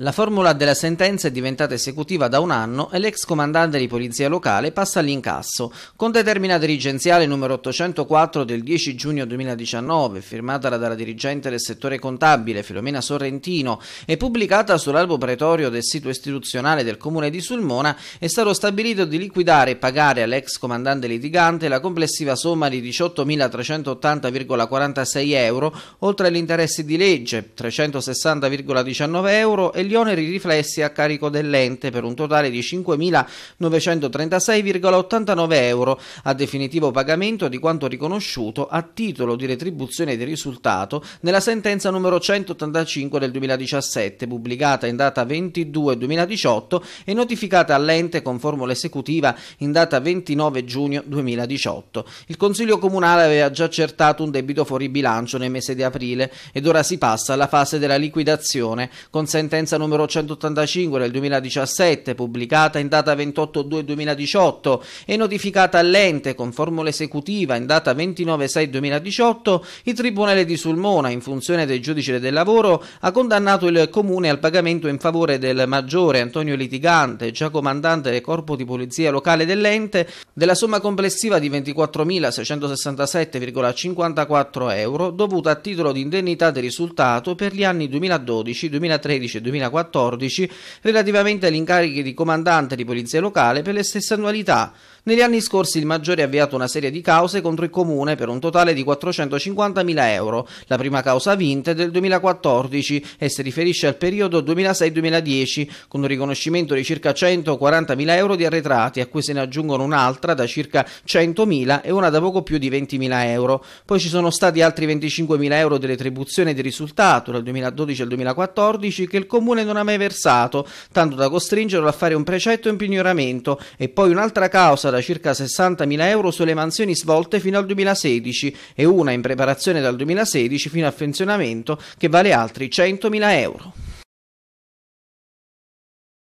La formula della sentenza è diventata esecutiva da un anno e l'ex comandante di polizia locale passa all'incasso. Con determina dirigenziale numero 804 del 10 giugno 2019, firmata dalla dirigente del settore contabile Filomena Sorrentino e pubblicata sull'albo pretorio del sito istituzionale del comune di Sulmona, è stato stabilito di liquidare e pagare all'ex comandante litigante la complessiva somma di 18.380,46 euro, oltre agli interessi di legge 360,19 euro e degli oneri riflessi a carico dell'ente per un totale di 5.936,89 euro a definitivo pagamento di quanto riconosciuto a titolo di retribuzione di risultato nella sentenza numero 185 del 2017 pubblicata in data 22 2018 e notificata all'ente con formula esecutiva in data 29 giugno 2018. Il Consiglio Comunale aveva già accertato un debito fuori bilancio nel mese di aprile ed ora si passa alla fase della liquidazione con sentenza sentenza numero 185 del 2017, pubblicata in data 28-2-2018 e notificata all'ente con formula esecutiva in data 29-6-2018, il Tribunale di Sulmona, in funzione del giudice del lavoro, ha condannato il Comune al pagamento in favore del maggiore Antonio Litigante, già comandante del Corpo di Polizia Locale dell'ente, della somma complessiva di 24.667,54 euro dovuta a titolo di indennità di risultato per gli anni 2012, 2013 e 2014 2014 relativamente agli incarichi di comandante di polizia locale per le stesse annualità. Negli anni scorsi il maggiore ha avviato una serie di cause contro il comune per un totale di 450.000 euro. La prima causa vinta è del 2014 e si riferisce al periodo 2006-2010 con un riconoscimento di circa 140.000 euro di arretrati a cui se ne aggiungono un'altra da circa 100.000 e una da poco più di 20.000 euro. Poi ci sono stati altri 25.000 euro di retribuzione di risultato dal 2012 al 2014 che il comune Giappone non ha mai versato, tanto da costringerlo a fare un precetto in pignoramento e poi un'altra causa da circa 60.000 euro sulle mansioni svolte fino al 2016 e una in preparazione dal 2016 fino a funzionamento che vale altri 100.000 euro.